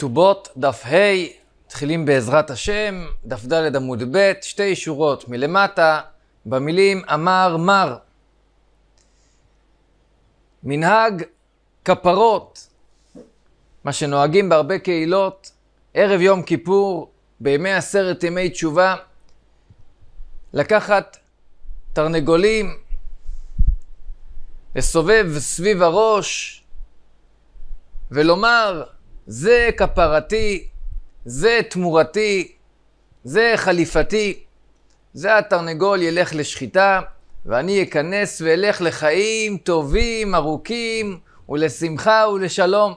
כתובות, דף ה', מתחילים בעזרת השם, דף ד' עמוד ב', שתי שורות מלמטה, במילים אמר מר. מנהג כפרות, מה שנוהגים בהרבה קהילות, ערב יום כיפור, בימי עשרת ימי תשובה, לקחת תרנגולים, לסובב סביב הראש ולומר זה כפרתי, זה תמורתי, זה חליפתי. זה התרנגול ילך לשחיטה, ואני אכנס ואלך לחיים טובים, ארוכים, ולשמחה ולשלום.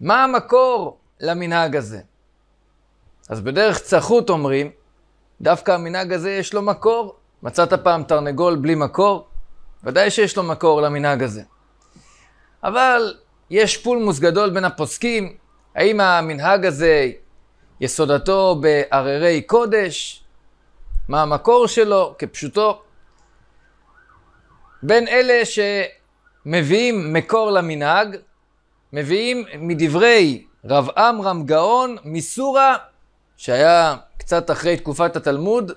מה המקור למנהג הזה? אז בדרך צחות אומרים, דווקא המנהג הזה יש לו מקור. מצאת פעם תרנגול בלי מקור? ודאי שיש לו מקור למנהג הזה. אבל יש פולמוס גדול בין הפוסקים, האם המנהג הזה יסודתו בהררי קודש, מה המקור שלו, כפשוטו. בין אלה שמביאים מקור למנהג, מביאים מדברי רב עמרם גאון מסורה, שהיה קצת אחרי תקופת התלמוד,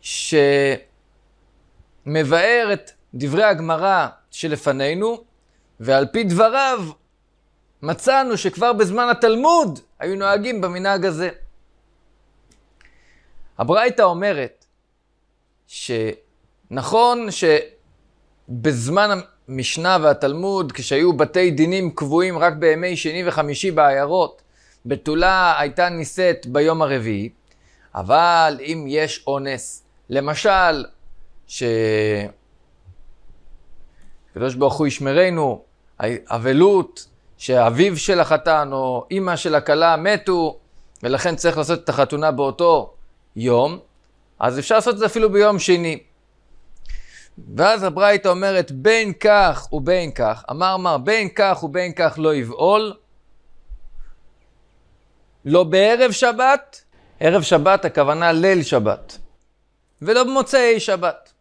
שמבאר את דברי הגמרא שלפנינו, ועל פי דבריו מצאנו שכבר בזמן התלמוד היו נוהגים במנהג הזה. הברייתא אומרת שנכון שבזמן המשנה והתלמוד, כשהיו בתי דינים קבועים רק בימי שני וחמישי בעיירות, בתולה הייתה נישאת ביום הרביעי, אבל אם יש אונס, למשל, ש... הקדוש ברוך הוא ישמרנו, אבלות, שאביו של החתן או אימא של הכלה מתו, ולכן צריך לעשות את החתונה באותו יום, אז אפשר לעשות את זה אפילו ביום שני. ואז הברייתא אומרת, בין כך ובין כך, אמר מר, בין כך ובין כך לא יבעול, לא בערב שבת, ערב שבת הכוונה ליל שבת, ולא במוצאי שבת.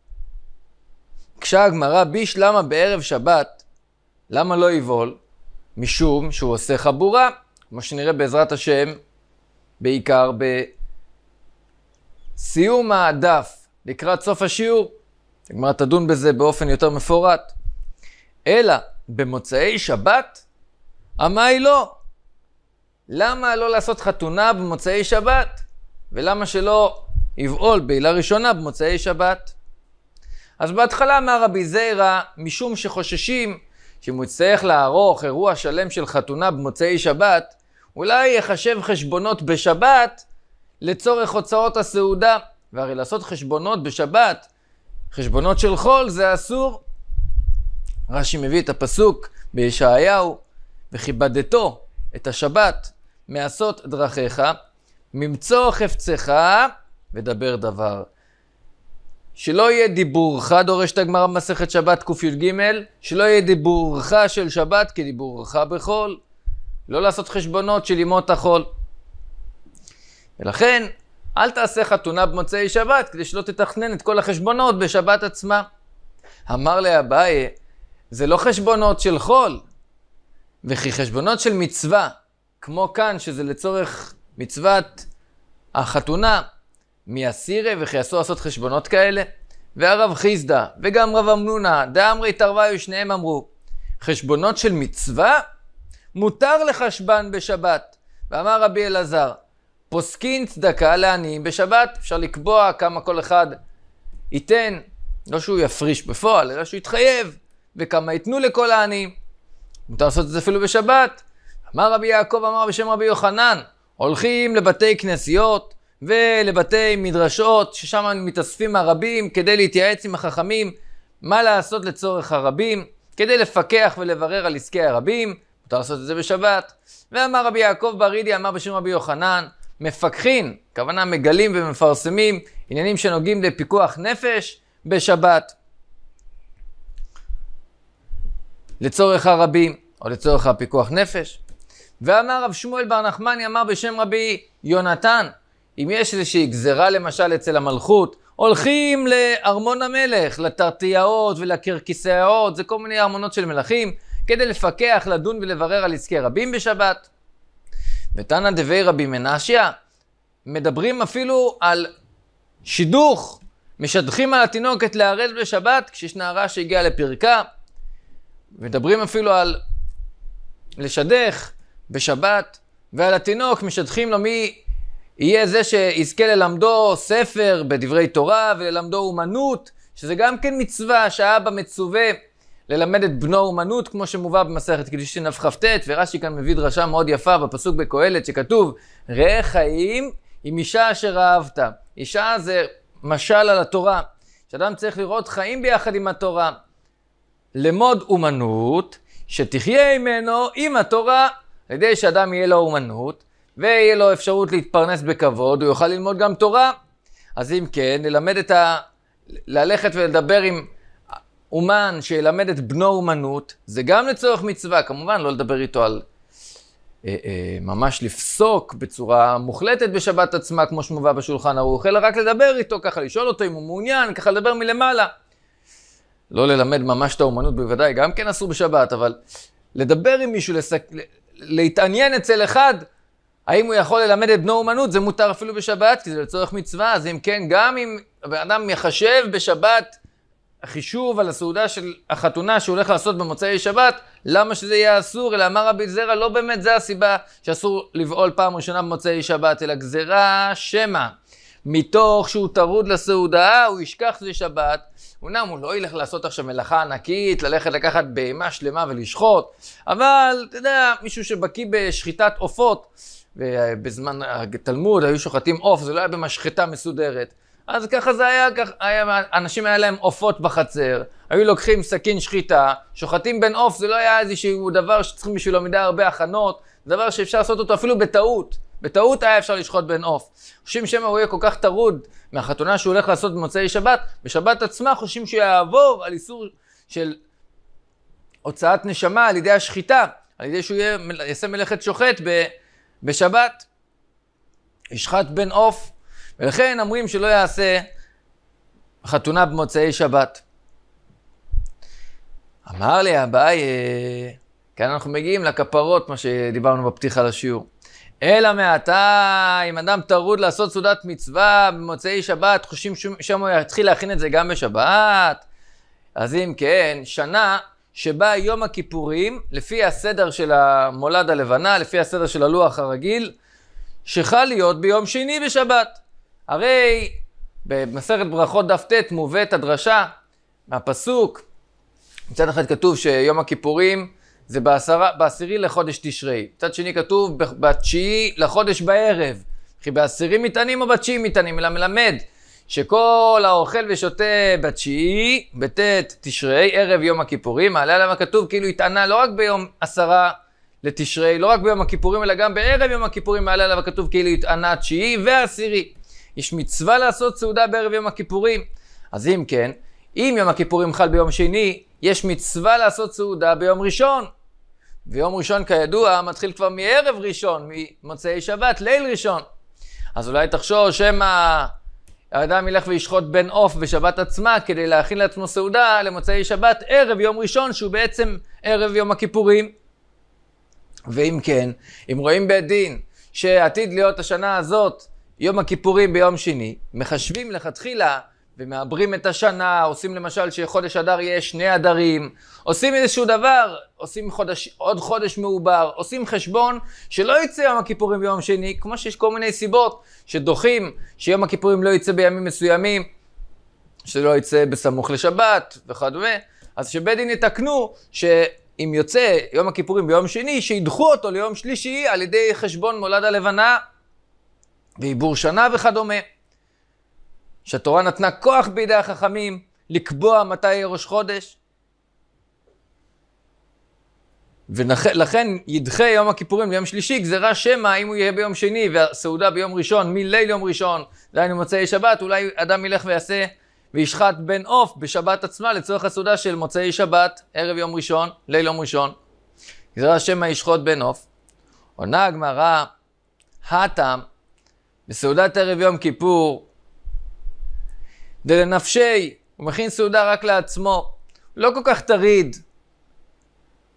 מקשה הגמרא למה בערב שבת, למה לא יבול? משום שהוא עושה חבורה, כמו שנראה בעזרת השם, בעיקר בסיום הדף לקראת סוף השיעור. הגמרא תדון בזה באופן יותר מפורט. אלא במוצאי שבת, המאי לא. למה לא לעשות חתונה במוצאי שבת? ולמה שלא יבעול בעילה ראשונה במוצאי שבת? אז בהתחלה אמר רבי זיירא, משום שחוששים שאם הוא יצטרך לערוך אירוע שלם של חתונה במוצאי שבת, אולי יחשב חשבונות בשבת לצורך הוצאות הסעודה. והרי לעשות חשבונות בשבת, חשבונות של חול, זה אסור. רש"י מביא את הפסוק בישעיהו, וכיבדתו את השבת מעשות דרכיך, ממצוא חפצך ודבר דבר. שלא יהיה דיבורך, דורשת הגמרא במסכת שבת קי"ג, שלא יהיה דיבורך של שבת כדיבורך בחול. לא לעשות חשבונות של ימות החול. ולכן, אל תעשה חתונה במוצאי שבת, כדי שלא תתכנן את כל החשבונות בשבת עצמה. אמר לאביי, זה לא חשבונות של חול, וכי חשבונות של מצווה, כמו כאן, שזה לצורך מצוות החתונה, מי אסירי וכי אסור לעשות חשבונות כאלה? והרב חיסדא, וגם רב אמנונה, דאמרי תרוויו, שניהם אמרו, חשבונות של מצווה? מותר לחשבן בשבת. ואמר רבי אלעזר, פוסקין צדקה לעניים בשבת, אפשר לקבוע כמה כל אחד ייתן, לא שהוא יפריש בפועל, אלא שהוא יתחייב, וכמה ייתנו לכל העניים. מותר לעשות את זה אפילו בשבת. אמר רבי יעקב, אמר בשם רבי יוחנן, הולכים לבתי כנסיות, ולבתי מדרשות, ששם מתאספים הרבים כדי להתייעץ עם החכמים, מה לעשות לצורך הרבים, כדי לפקח ולברר על עסקי הרבים, מותר לעשות את זה בשבת. ואמר רבי יעקב ברידי, אמר בשם רבי יוחנן, מפקחין, כוונה מגלים ומפרסמים עניינים שנוגעים לפיקוח נפש בשבת. לצורך הרבים, או לצורך הפיקוח נפש. ואמר רב שמואל בר נחמני, אמר בשם רבי יונתן, אם יש איזושהי גזרה למשל אצל המלכות, הולכים לארמון המלך, לתרטיעות ולקרקיסאות, זה כל מיני ארמונות של מלכים, כדי לפקח, לדון ולברר על עסקי רבים בשבת. ותנא דבי רבי מנשיא, מדברים אפילו על שידוך, משדכים על התינוקת להרעל בשבת, כשיש נערה שהגיעה לפרקה, מדברים אפילו על לשדך בשבת, ועל התינוק משדכים לו מי יהיה זה שיזכה ללמדו ספר בדברי תורה וללמדו אומנות, שזה גם כן מצווה שהאבא מצווה ללמד את בנו אומנות, כמו שמובא במסכת קידושין כ"ט, ורש"י כאן מביא דרשה מאוד יפה בפסוק בקהלת שכתוב, ראה חיים עם אישה אשר אהבת. אישה זה משל על התורה, שאדם צריך לראות חיים ביחד עם התורה. למוד אומנות, שתחיה ממנו עם התורה, על ידי שאדם יהיה לו אומנות, ויהיה לו אפשרות להתפרנס בכבוד, הוא יוכל ללמוד גם תורה. אז אם כן, ללמד את ה... ללכת ולדבר עם אומן שילמד את בנו אומנות, זה גם לצורך מצווה, כמובן, לא לדבר איתו על... אה, אה, ממש לפסוק בצורה מוחלטת בשבת עצמה, כמו שמובא בשולחן ערוך, אלא רק לדבר איתו, ככה לשאול אותו אם הוא מעוניין, ככה לדבר מלמעלה. לא ללמד ממש את האומנות בוודאי, גם כן אסור בשבת, אבל לדבר עם מישהו, לסק... להתעניין אצל אחד, האם הוא יכול ללמד את בנו אומנות? זה מותר אפילו בשבת, כי זה לצורך מצווה, אז אם כן, גם אם הבן אדם יחשב בשבת החישוב על הסעודה של החתונה שהוא הולך לעשות במוצאי שבת, למה שזה יהיה אסור? אלא אמר רבי זרע, לא באמת זה הסיבה שאסור לבעול פעם ראשונה במוצאי שבת, אלא גזירה שמא. מתוך שהוא טרוד לסעודה, הוא ישכח שזה שבת. אמנם הוא לא ילך לעשות עכשיו מלאכה ענקית, ללכת לקחת בהמה שלמה ולשחוט, אבל, אתה יודע, מישהו שבקיא בשחיטת עופות, ובזמן התלמוד היו שוחטים עוף, זה לא היה במשחטה מסודרת. אז ככה זה היה, כך, היה, אנשים היה להם עופות בחצר, היו לוקחים סכין שחיטה, שוחטים בין עוף, זה לא היה איזשהו דבר שצריכים בשבילו מידה הרבה הכנות, זה דבר שאפשר לעשות אותו אפילו בטעות. בטעות היה אפשר לשחוט בן עוף. חושבים שמא הוא יהיה כל כך טרוד מהחתונה שהוא הולך לעשות במוצאי שבת, בשבת עצמה חושבים שהוא יעבור על איסור של הוצאת נשמה על ידי השחיטה, על ידי שהוא יעשה מלאכת שוחט ב... בשבת. ישחט בן עוף, ולכן אומרים שלא יעשה חתונה במוצאי שבת. אמר לי אביי, כאן אנחנו מגיעים לכפרות, מה שדיברנו בפתיחה לשיעור. אלא מעתה, אם אדם טרוד לעשות סעודת מצווה במוצאי שבת, חושבים שם הוא יתחיל להכין את זה גם בשבת? אז אם כן, שנה שבה יום הכיפורים, לפי הסדר של המולד הלבנה, לפי הסדר של הלוח הרגיל, שחל להיות ביום שני בשבת. הרי במסכת ברכות דף ט' מובאת הדרשה מהפסוק, מצד אחד כתוב שיום הכיפורים זה בעשרה, בעשירי לחודש תשרי, מצד שני כתוב בתשיעי לחודש בערב, כי בעשירי מטענים או בתשיעי מטענים, אלא מלמד שכל האוכל ושותה בתשיעי, בט' תשרי, ערב יום הכיפורים, מעלה עליו הכתוב כאילו התענה לא רק ביום עשרה לתשרי, לא רק ביום הכיפורים, אלא גם בערב יום הכיפורים, מעלה עליו הכתוב כאילו התענה תשיעי ועשירי. יש מצווה לעשות סעודה בערב יום הכיפורים. אז אם כן, אם יום הכיפורים חל ביום שני, יש מצווה לעשות סעודה ביום ראשון. ויום ראשון, כידוע, מתחיל כבר מערב ראשון, ממוצאי שבת, ליל ראשון. אז אולי תחשוב שמא... האדם ילך וישחוט בן עוף בשבת עצמה כדי להכין לעצמו סעודה למוצאי שבת ערב יום ראשון שהוא בעצם ערב יום הכיפורים. ואם כן, אם רואים בית דין שעתיד להיות השנה הזאת יום הכיפורים ביום שני, מחשבים לכתחילה ומעברים את השנה, עושים למשל שחודש אדר יהיה שני אדרים, עושים איזשהו דבר, עושים חודש, עוד חודש מעובר, עושים חשבון שלא יצא יום הכיפורים ביום שני, כמו שיש כל מיני סיבות שדוחים שיום הכיפורים לא יצא בימים מסוימים, שלא יצא בסמוך לשבת וכדומה, אז שבית דין יתקנו שאם יוצא יום הכיפורים ביום שני, שידחו אותו ליום שלישי על ידי חשבון מולד הלבנה ועיבור שנה וכדומה. שהתורה נתנה כוח בידי החכמים לקבוע מתי יהיה ראש חודש. ולכן ידחה יום הכיפורים ליום שלישי, גזירה שמא אם הוא יהיה ביום שני והסעודה ביום ראשון, מליל יום ראשון, דהיינו מוצאי שבת, אולי אדם ילך ויעשה וישחט בן עוף בשבת עצמה לצורך הסעודה של מוצאי שבת, ערב יום ראשון, ליל יום ראשון. גזירה שמא ישחוט בן עוף. עונה הגמרא, הטעם, בסעודת ערב יום כיפור, דלנפשי, הוא מכין סעודה רק לעצמו. לא כל כך טריד.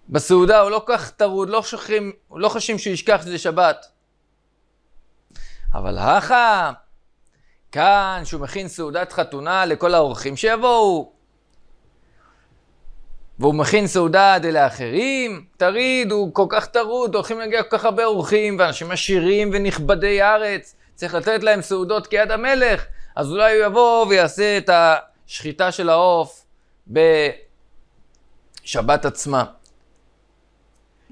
בסעודה הוא לא כל כך טרוד, לא, שוכרים, לא חשים שהוא ישכח שזה שבת. אבל הכה, כאן שהוא מכין סעודת חתונה לכל האורחים שיבואו. והוא מכין סעודה דלאחרים, טריד, הוא כל כך טרוד, הולכים להגיע כל כך הרבה אורחים, ואנשים עשירים ונכבדי ארץ, צריך לתת להם סעודות כיד המלך, אז אולי הוא יבוא ויעשה את השחיטה של העוף בשבת עצמה.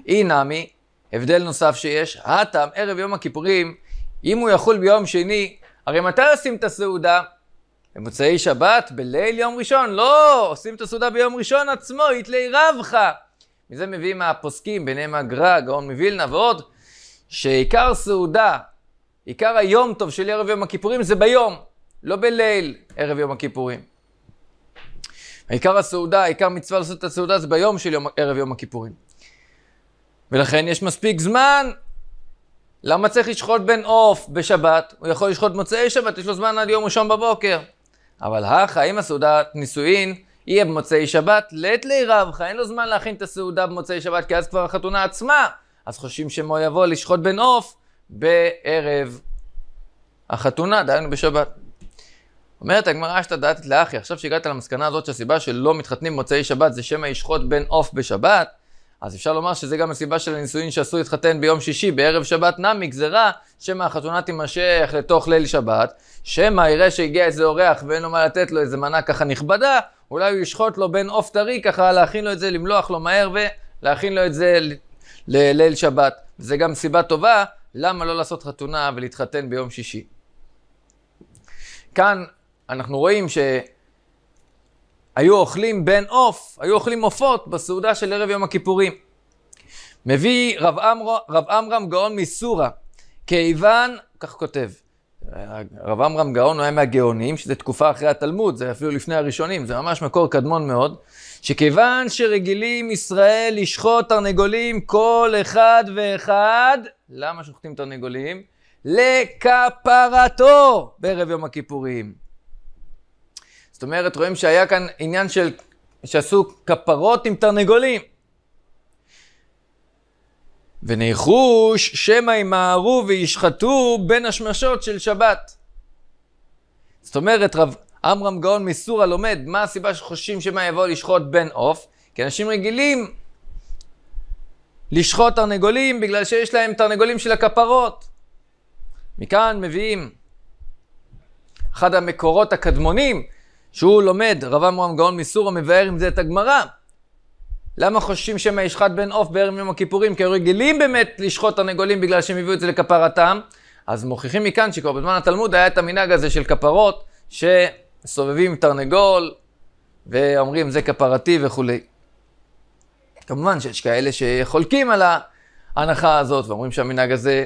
אי נמי, הבדל נוסף שיש, האטאם, ערב יום הכיפורים, אם הוא יחול ביום שני, הרי מתי עושים את הסעודה? במוצאי שבת, בליל יום ראשון. לא, עושים את הסעודה ביום ראשון עצמו, יתלי רבך. מזה מביאים הפוסקים, ביניהם הגר"א, גאון מווילנה ועוד, שעיקר סעודה, עיקר היום טוב של ערב יום הכיפורים זה ביום. לא בליל ערב יום הכיפורים. העיקר הסעודה, העיקר מצווה לעשות את הסעודה זה ביום של יום, ערב יום הכיפורים. ולכן יש מספיק זמן. למה צריך לשחוט בן עוף בשבת? הוא יכול לשחוט מוצאי שבת, יש לו זמן עד יום ראשון בבוקר. אבל הכה, אם הסעודת נישואין יהיה במוצאי שבת, לית לי רבך, אין לו זמן להכין את הסעודה במוצאי שבת, כי אז כבר החתונה עצמה. אז חושבים שמו יבוא לשחוט בן עוף בערב החתונה, דהיינו בשבת. אומרת הגמרא אשתא דעתית לאחי, עכשיו שהגעת למסקנה הזאת שהסיבה שלא מתחתנים במוצאי שבת זה שמא ישחוט בן עוף בשבת, אז אפשר לומר שזה גם הסיבה של הנישואין שאסור להתחתן ביום שישי, בערב שבת נמי, גזירה, שמא החתונה תימשך לתוך ליל שבת, שמא יראה שהגיע איזה אורח ואין לו מה לתת לו איזה מנה ככה נכבדה, אולי הוא ישחוט לו בן עוף טרי ככה, להכין לו את זה, למלוח לו מהר ולהכין לו את זה לליל שבת. זה גם סיבה טובה למה לא לעשות חתונה ולהתחתן ביום שישי. כאן אנחנו רואים שהיו אוכלים בן עוף, היו אוכלים עופות בסעודה של ערב יום הכיפורים. מביא רב, אמר, רב עמרם גאון מסורה, כיוון, כך כותב, רב עמרם גאון הוא היה מהגאונים, שזה תקופה אחרי התלמוד, זה אפילו לפני הראשונים, זה ממש מקור קדמון מאוד, שכיוון שרגילים ישראל לשחוט תרנגולים כל אחד ואחד, למה שוחטים תרנגולים? לכפרתו בערב יום הכיפורים. זאת אומרת, רואים שהיה כאן עניין של, שעשו כפרות עם תרנגולים. וניחוש, שמא ימהרו וישחטו בין השמשות של שבת. זאת אומרת, רב עמרם גאון מסורה לומד, מה הסיבה שחושבים שמא יבואו לשחוט בן עוף? כי אנשים רגילים לשחוט תרנגולים בגלל שיש להם תרנגולים של הכפרות. מכאן מביאים אחד המקורות הקדמונים שהוא לומד, רב אמרם גאון מסורה מבאר עם זה את הגמרא. למה חוששים שמא ישחט בן עוף בערב יום הכיפורים? כי היו רגילים באמת לשחוט תרנגולים בגלל שהם הביאו את זה לכפרתם. אז מוכיחים מכאן שכבר בזמן התלמוד היה את המנהג הזה של כפרות, שסובבים תרנגול ואומרים זה כפרתי וכולי. כמובן שיש כאלה שחולקים על ההנחה הזאת ואומרים שהמנהג הזה,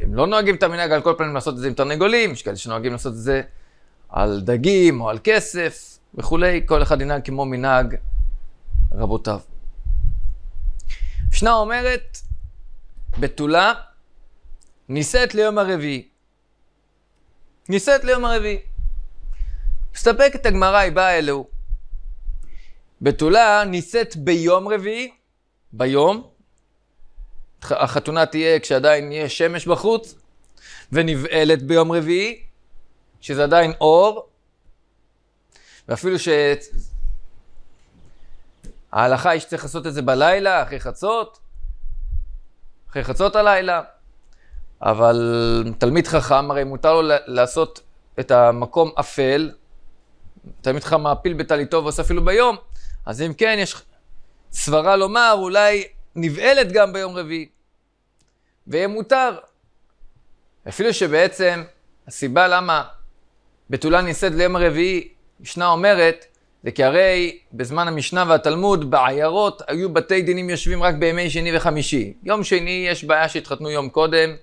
הם לא נוהגים את המנהג על כל פנים לעשות את זה עם תרנגולים, יש כאלה שנוהגים לעשות את זה על דגים או על כסף וכולי, כל אחד ינהג כמו מנהג רבותיו. המשנה אומרת, בתולה נישאת ליום הרביעי. נישאת ליום הרביעי. מסתפקת הגמרא, היא באה אלו. בתולה נישאת ביום רביעי, ביום, החתונה תהיה כשעדיין יש שמש בחוץ, ונבעלת ביום רביעי, שזה עדיין אור, ואפילו שההלכה היא שצריך לעשות את זה בלילה, אחרי חצות, אחרי חצות הלילה, אבל תלמיד חכם, הרי מותר לו לעשות את המקום אפל, תלמיד חכם מעפיל בטליתו ועושה אפילו ביום, אז אם כן, יש סברה לומר, אולי נבעלת גם ביום רביעי, ויהיה מותר. אפילו שבעצם הסיבה למה בתולה נישאת ליום הרביעי, משנה אומרת, זה כי הרי בזמן המשנה והתלמוד בעיירות היו בתי דינים יושבים רק בימי שני וחמישי. יום שני יש בעיה שהתחתנו יום קודם,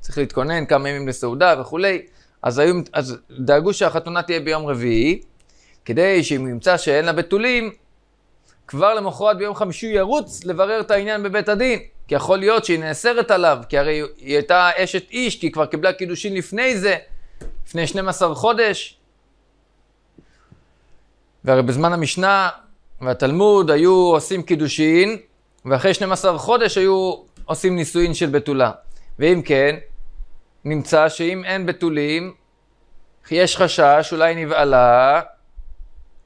צריך להתכונן כמה ימים לסעודה וכולי, אז, היו, אז דאגו שהחתונה תהיה ביום רביעי, כדי שאם נמצא שאין לה בתולים, כבר למחרת ביום חמישי הוא ירוץ לברר את העניין בבית הדין. כי יכול להיות שהיא נאסרת עליו, כי הרי היא הייתה אשת איש, כי היא כבר קיבלה קידושין לפני זה, לפני 12 חודש. והרי בזמן המשנה והתלמוד היו עושים קידושין, ואחרי 12 חודש היו עושים נישואין של בתולה. ואם כן, נמצא שאם אין בתולים, יש חשש, אולי נבעלה,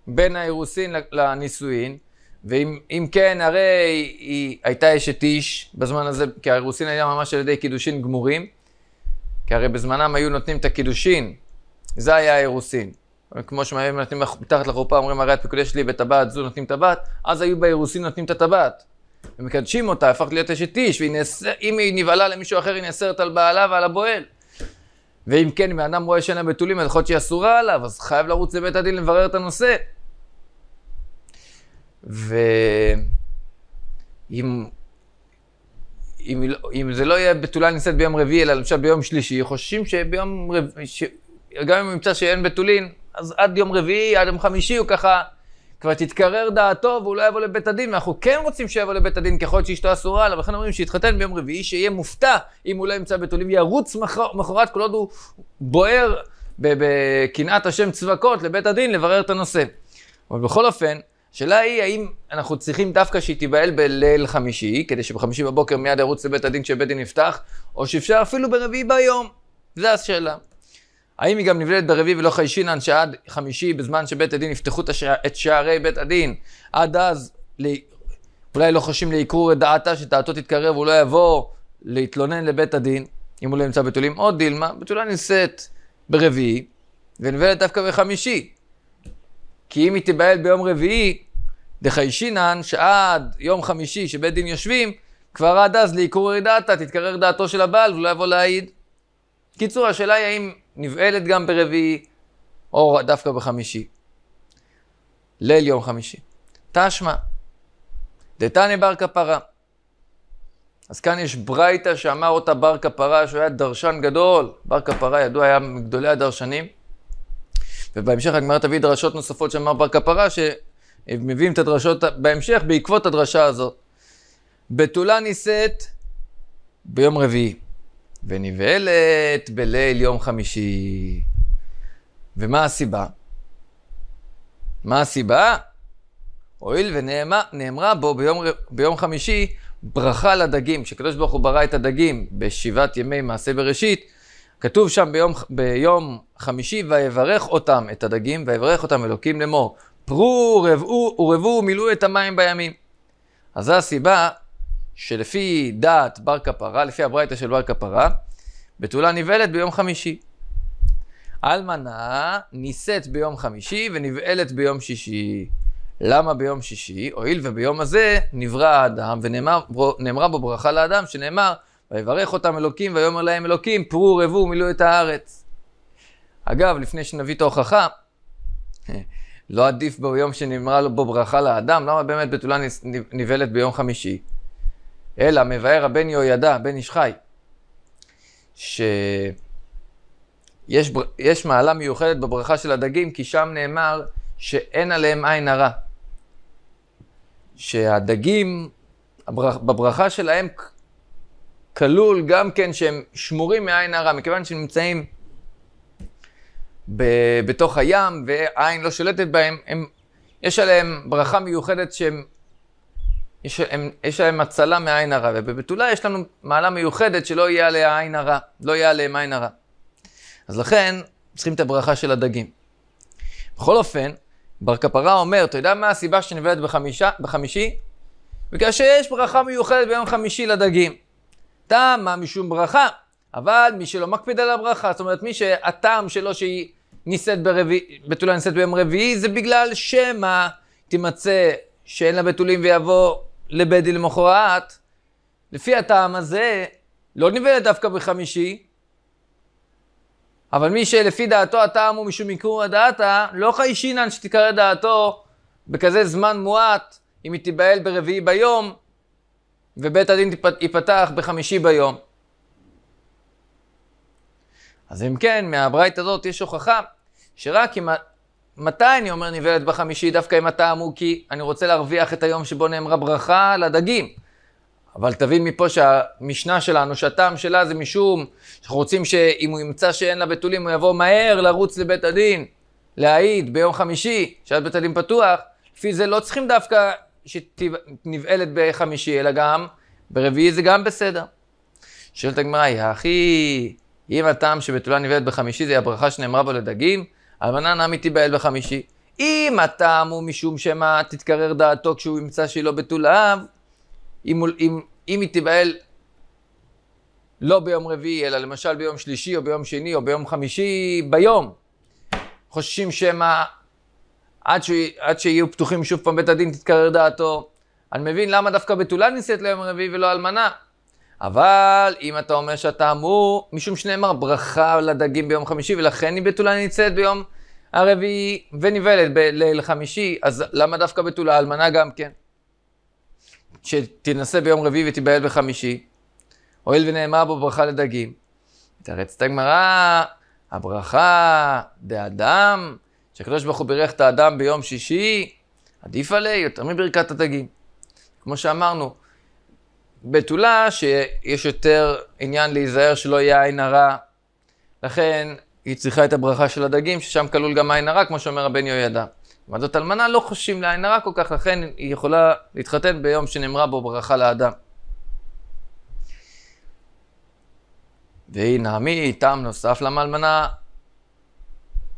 בין האירוסין לנישואין, ואם כן, הרי היא הייתה אשת איש בזמן הזה, כי האירוסין היה ממש על ידי קידושין גמורים, כי הרי בזמנם היו נותנים את הקידושין, זה היה האירוסין. כמו שהיום נותנים מתחת לחופה, אומרים הרי את פקודש לי בטבעת, זו נותנים טבעת, אז היו באירוסין נותנים את הטבעת. ומקדשים אותה, הפכת להיות אשת איש, ואם היא נבהלה למישהו אחר, היא נאסרת על בעלה ועל הבועל. ואם כן, אם האדם רואה שאין לה בתולים, אז יכול להיות שהיא אסורה עליו, אז חייב לרוץ לבית הדין לברר את הנושא. ואם אם, לא- אם זה לא יהיה בתולה נמצאת ביום רביעי, אלא למשל ביום שלישי, חוששים שביום רביעי, גם אם נמצא שאין בתולין, אז עד יום רביעי, עד יום חמישי, הוא ככה, כבר תתקרר דעתו והוא לא יבוא לבית הדין, ואנחנו כן רוצים שיבוא לבית הדין, ככל שאשתו אסורה אבל לכן אומרים שיתחתן ביום רביעי, שיהיה מופתע אם הוא לא ימצא בתולין, ירוץ מחרת כל עוד הוא בוער בקנאת השם צבקות לבית הדין לברר את הנושא. אבל בכל אופן, השאלה היא, האם אנחנו צריכים דווקא שהיא תיבהל בליל חמישי, כדי שבחמישי בבוקר מיד ירוץ לבית הדין כשבית דין יפתח, או שאפשר אפילו ברביעי ביום? זו השאלה. האם היא גם נבלדת ברביעי ולא חיישינן, שעד חמישי, בזמן שבית הדין יפתחו את השע... את שערי בית הדין, עד אז לי... אולי לא חושבים לעיקור את דעתה, שדעתו תתקרב, הוא לא יבוא להתלונן לבית הדין, אם הוא לא ימצא בתולים, או דילמה, בתולה נישאת ברביעי, ונבלדת דווקא בחמישי. כי אם היא תיבהל ביום רביעי, דחיישינן, שעד יום חמישי שבית דין יושבים, כבר עד אז לעיקור דעתה, תתקרר דעתו של הבעל ולא יבוא להעיד. קיצור, השאלה היא האם נבעלת גם ברביעי, או דווקא בחמישי. ליל יום חמישי. תשמע, דתנא בר כפרה. אז כאן יש ברייתא שאמר אותה בר כפרה, שהוא היה דרשן גדול. בר כפרה, ידוע, היה מגדולי הדרשנים. ובהמשך הגמרא תביא דרשות נוספות שאמר בר כפרה, ש... מביאים את הדרשות בהמשך בעקבות הדרשה הזאת. בתולה נישאת ביום רביעי, ונבהלת בליל יום חמישי. ומה הסיבה? מה הסיבה? הואיל ונאמרה בו ביום, ביום חמישי ברכה לדגים, שקדוש ברוך הוא ברא את הדגים בשבעת ימי מעשה בראשית, כתוב שם ביום, ביום חמישי, ויברך אותם, את הדגים, ויברך אותם אלוקים לאמור. פרו ורבו, ורבו ומילאו את המים בימים. אז זו הסיבה שלפי דעת בר כפרה, לפי הברייתא של בר כפרה, בתולה נבהלת ביום חמישי. אלמנה נישאת ביום חמישי ונבהלת ביום שישי. למה ביום שישי? הואיל וביום הזה נברא האדם ונאמרה בו ברכה לאדם שנאמר ויברך אותם אלוקים ויאמר להם אלוקים פרו רבו ומילאו את הארץ. אגב, לפני שנביא את ההוכחה, לא עדיף ביום שנאמרה בו ברכה לאדם? למה באמת בתולה נבהלת ביום חמישי? אלא מבאר הבן יהוידע, בן איש חי, שיש בר... מעלה מיוחדת בברכה של הדגים, כי שם נאמר שאין עליהם עין הרע. שהדגים, הברכה, בברכה שלהם כלול גם כן שהם שמורים מעין הרע, מכיוון שהם נמצאים ב- בתוך הים והעין לא שולטת בהם, הם, יש עליהם ברכה מיוחדת שהם, יש, הם, יש עליהם הצלה מעין הרע, ובבתולה יש לנו מעלה מיוחדת שלא יהיה עליה עין הרע, לא יהיה עליהם עין הרע. אז לכן צריכים את הברכה של הדגים. בכל אופן, בר כפרה אומר, אתה יודע מה הסיבה שנבלת בחמישה, בחמישי? בגלל שיש ברכה מיוחדת ביום חמישי לדגים. טעמה משום ברכה. אבל מי שלא מקפיד על הברכה, זאת אומרת, מי שהטעם שלו שהיא נישאת ברביעי, בתולה נישאת ביום רביעי, זה בגלל שמא תימצא שאין לה בתולים ויבוא לבית דין למחרת, לפי הטעם הזה, לא נבלת דווקא בחמישי, אבל מי שלפי דעתו הטעם הוא משום מיקור הדעתה, לא חיישינן שתיקרא דעתו בכזה זמן מועט, אם היא תיבהל ברביעי ביום, ובית הדין ייפתח בחמישי ביום. אז אם כן, מהברית הזאת יש הוכחה שרק אם... מתי אני אומר נבלת בחמישי דווקא אם הטעם הוא כי אני רוצה להרוויח את היום שבו נאמרה ברכה לדגים. אבל תבין מפה שהמשנה שלנו, שהטעם שלה זה משום שאנחנו רוצים שאם הוא ימצא שאין לה בתולים הוא יבוא מהר לרוץ לבית הדין, להעיד ביום חמישי, שעד בית הדין פתוח. לפי זה לא צריכים דווקא שנבעלת בחמישי, אלא גם ברביעי זה גם בסדר. שואלת הגמרא, יא אחי, אם הטעם שבתולה נבלת בחמישי זה הברכה שנאמרה בו לדגים, אלמנה נמי תיבהל בחמישי. אם הטעם הוא משום שמא תתקרר דעתו כשהוא ימצא שהיא לא בתולעיו, אם, אם, אם היא תיבהל לא ביום רביעי, אלא למשל ביום שלישי או ביום שני או ביום חמישי, ביום. חוששים שמא עד, ש... עד שיהיו פתוחים שוב פעם בית הדין תתקרר דעתו. אני מבין למה דווקא בתולה נישאת ליום רביעי ולא אלמנה. אבל אם אתה אומר שאתה אמור, משום שנאמר ברכה לדגים ביום חמישי, ולכן היא בתולה נמצאת ביום הרביעי ונבהלת בליל חמישי, אז למה דווקא בתולה? אלמנה גם כן. שתנסה ביום רביעי ותיבהל בחמישי. הואיל ונאמר בו ברכה לדגים. תרץ את הגמרא, הברכה דאדם, שהקדוש ברוך הוא בירך את האדם ביום שישי, עדיף עלי יותר מברכת הדגים. כמו שאמרנו, בתולה, שיש יותר עניין להיזהר שלא יהיה עין הרע. לכן היא צריכה את הברכה של הדגים, ששם כלול גם עין הרע, כמו שאומר הבן יהוידע. אבל זאת אלמנה, לא חושבים לעין הרע כל כך, לכן היא יכולה להתחתן ביום שנאמרה בו ברכה לאדם. והיא נעמי, טעם נוסף למה אלמנה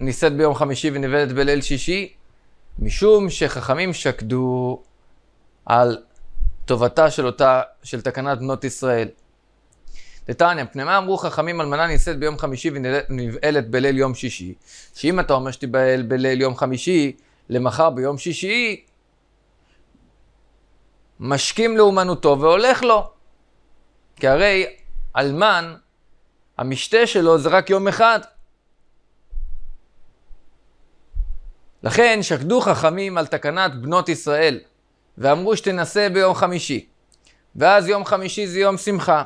נישאת ביום חמישי ונבדת בליל שישי, משום שחכמים שקדו על טובתה של אותה, של תקנת בנות ישראל. לטעניה, פני מה אמרו חכמים אלמנה נישאת ביום חמישי ונבעלת בליל יום שישי? שאם אתה אומר שתיבעל בליל יום חמישי, למחר ביום שישי, משכים לאומנותו והולך לו. כי הרי אלמן, המשתה שלו זה רק יום אחד. לכן שקדו חכמים על תקנת בנות ישראל, ואמרו שתנסה ביום חמישי. ואז יום חמישי זה יום שמחה.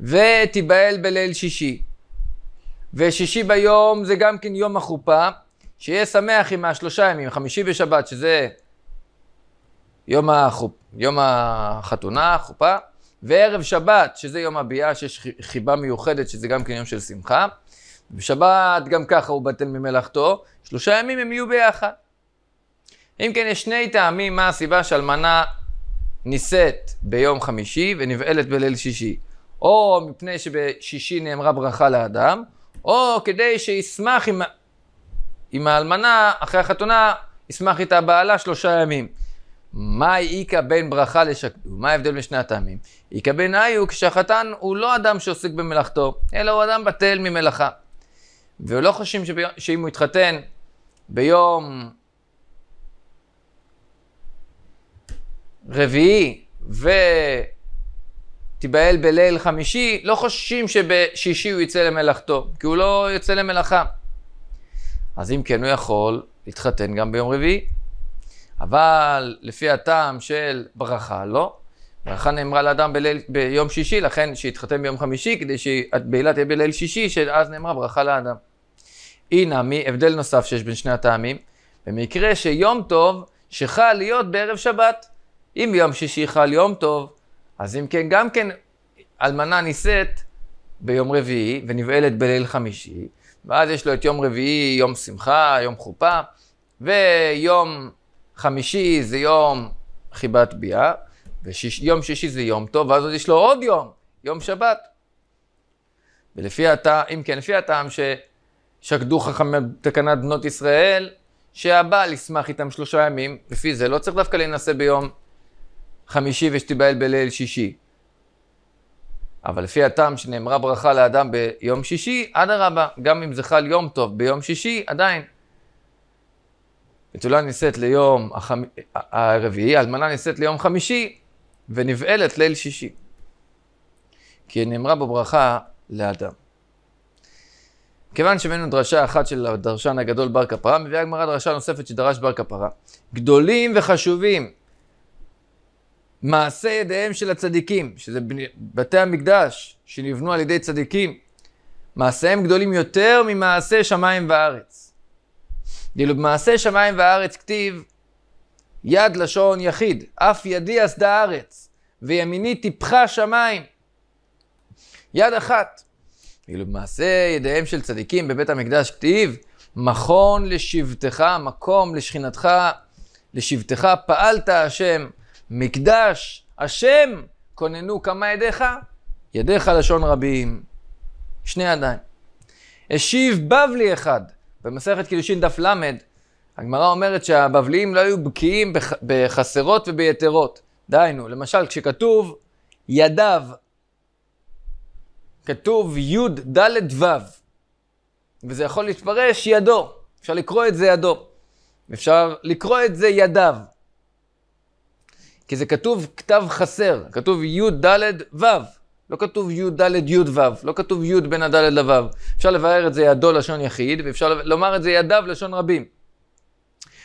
ותיבהל בליל שישי. ושישי ביום זה גם כן יום החופה, שיהיה שמח עם השלושה ימים, חמישי ושבת, שזה יום, החופ... יום החתונה, החופה, וערב שבת, שזה יום הביאה, שיש חיבה מיוחדת, שזה גם כן יום של שמחה. בשבת גם ככה הוא בטל ממלאכתו, שלושה ימים הם יהיו ביחד. אם כן, יש שני טעמים מה הסיבה שאלמנה נישאת ביום חמישי ונבעלת בליל שישי. או מפני שבשישי נאמרה ברכה לאדם, או כדי שישמח עם, עם האלמנה אחרי החתונה, ישמח איתה בעלה שלושה ימים. מה איכא בין ברכה לשקדום? מה ההבדל בין שני הטעמים? איכא בין איו, כשהחתן הוא לא אדם שעוסק במלאכתו, אלא הוא אדם בטל ממלאכה. ולא חושבים שאם הוא יתחתן ביום רביעי ותיבהל בליל חמישי, לא חוששים שבשישי הוא יצא למלאכתו, כי הוא לא יוצא למלאכה. אז אם כן, הוא יכול להתחתן גם ביום רביעי. אבל לפי הטעם של ברכה, לא. ברכה נאמרה לאדם בליל, ביום שישי, לכן שיתחתן ביום חמישי, כדי שהבעילה תהיה בליל שישי, שאז נאמרה ברכה לאדם. הנה, הבדל נוסף שיש בין שני הטעמים, במקרה שיום טוב שחל להיות בערב שבת. אם ביום שישי חל יום טוב, אז אם כן, גם כן אלמנה נישאת ביום רביעי ונבעלת בליל חמישי, ואז יש לו את יום רביעי, יום שמחה, יום חופה, ויום חמישי זה יום חיבת ביאה, ויום שישי זה יום טוב, ואז עוד יש לו עוד יום, יום שבת. ולפי הטעם, אם כן, לפי הטעם ששקדו חכמי תקנת בנות ישראל, שהבעל ישמח איתם שלושה ימים, לפי זה לא צריך דווקא להינשא ביום חמישי ושתיבהל בליל שישי. אבל לפי הטעם שנאמרה ברכה לאדם ביום שישי, אדרבה, גם אם זה חל יום טוב ביום שישי, עדיין. בתולה נישאת ליום החמ... הרביעי, אלמנה נישאת ליום חמישי, ונבעלת ליל שישי. כי נאמרה בברכה לאדם. כיוון שמנו דרשה אחת של הדרשן הגדול בר כפרה, מביאה הגמרא דרשה נוספת שדרש בר כפרה. גדולים וחשובים מעשה ידיהם של הצדיקים, שזה בתי המקדש שנבנו על ידי צדיקים, מעשיהם גדולים יותר ממעשה שמיים וארץ. דילו במעשה שמיים וארץ כתיב יד לשון יחיד, אף ידי אסדה ארץ, וימיני טיפחה שמיים. יד אחת. ואילו במעשה ידיהם של צדיקים בבית המקדש כתיב, מכון לשבטך, מקום לשכינתך, לשבטך פעלת השם, מקדש השם כוננו כמה ידיך, ידיך לשון רבים, שני ידיים. השיב בבלי אחד, במסכת קידושין דף ל', הגמרא אומרת שהבבליים לא היו בקיאים בח, בחסרות וביתרות. דהיינו, למשל כשכתוב ידיו, כתוב י' ד' ו', וזה יכול להתפרש ידו, אפשר לקרוא את זה ידו, אפשר לקרוא את זה ידיו. כי זה כתוב כתב חסר, כתוב י"ד ו', לא כתוב י"ד י"ו, לא כתוב י' בין הד' לו'. אפשר לבאר את זה ידו לשון יחיד, ואפשר לומר את זה ידיו לשון רבים.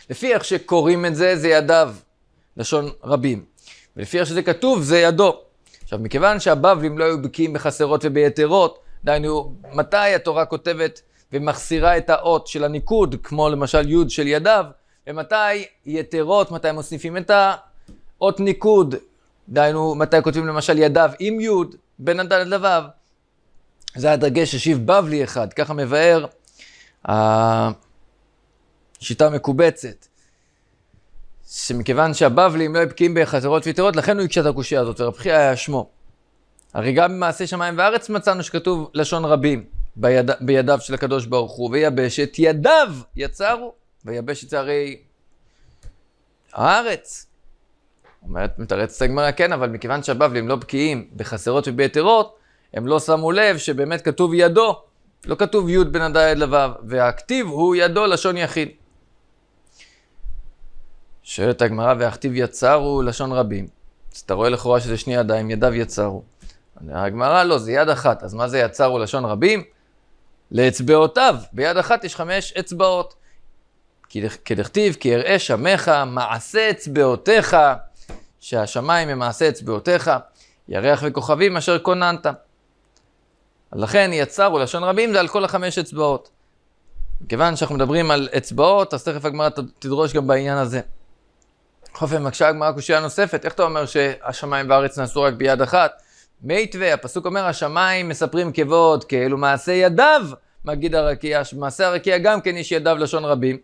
לפי איך שקוראים את זה, זה ידיו לשון רבים. ולפי איך שזה כתוב, זה ידו. עכשיו, מכיוון שהבבלים לא היו בקיאים בחסרות וביתרות, דהיינו, מתי התורה כותבת ומחסירה את האות של הניקוד, כמו למשל י' של ידיו, ומתי יתרות, מתי מוסיפים את ה... אות ניקוד, דהיינו מתי כותבים למשל ידיו עם י' בין הדלת לו', זה הדגש ששיב בבלי אחד, ככה מבאר השיטה המקובצת. שמכיוון שהבבלים לא הבקיעים בחזרות ויתרות, לכן הוא הקשה את הקושייה הזאת, ורב חייא היה שמו. הרי גם במעשה שמיים וארץ מצאנו שכתוב לשון רבים ביד, בידיו של הקדוש ברוך הוא, ויבש את ידיו יצרו, ויבש את הרי הארץ. אומרת מתרץ הגמרא כן, אבל מכיוון שהבבלים לא בקיאים בחסרות וביתרות, הם לא שמו לב שבאמת כתוב ידו, לא כתוב י' בין הד' לו', והכתיב הוא ידו לשון יחיד. שואלת הגמרא, והכתיב יצר הוא לשון רבים. אז אתה רואה לכאורה שזה שני ידיים, ידיו יצרו. הגמרא לא, זה יד אחת, אז מה זה יצרו לשון רבים? לאצבעותיו, ביד אחת יש חמש אצבעות. כדכתיב, כי אראה שמך, מעשה אצבעותיך. שהשמיים הם מעשה אצבעותיך, ירח וכוכבים אשר כוננת. לכן יצר הוא לשון רבים זה על כל החמש אצבעות. מכיוון שאנחנו מדברים על אצבעות, אז תכף הגמרא תדרוש גם בעניין הזה. בכל אופן, בבקשה הגמרא קושייה נוספת, איך אתה אומר שהשמיים והארץ נעשו רק ביד אחת? מיתווה, הפסוק אומר, השמיים מספרים כבוד, כאילו מעשה ידיו, מגיד הרקיע, מעשה הרקיע גם כן איש ידיו לשון רבים.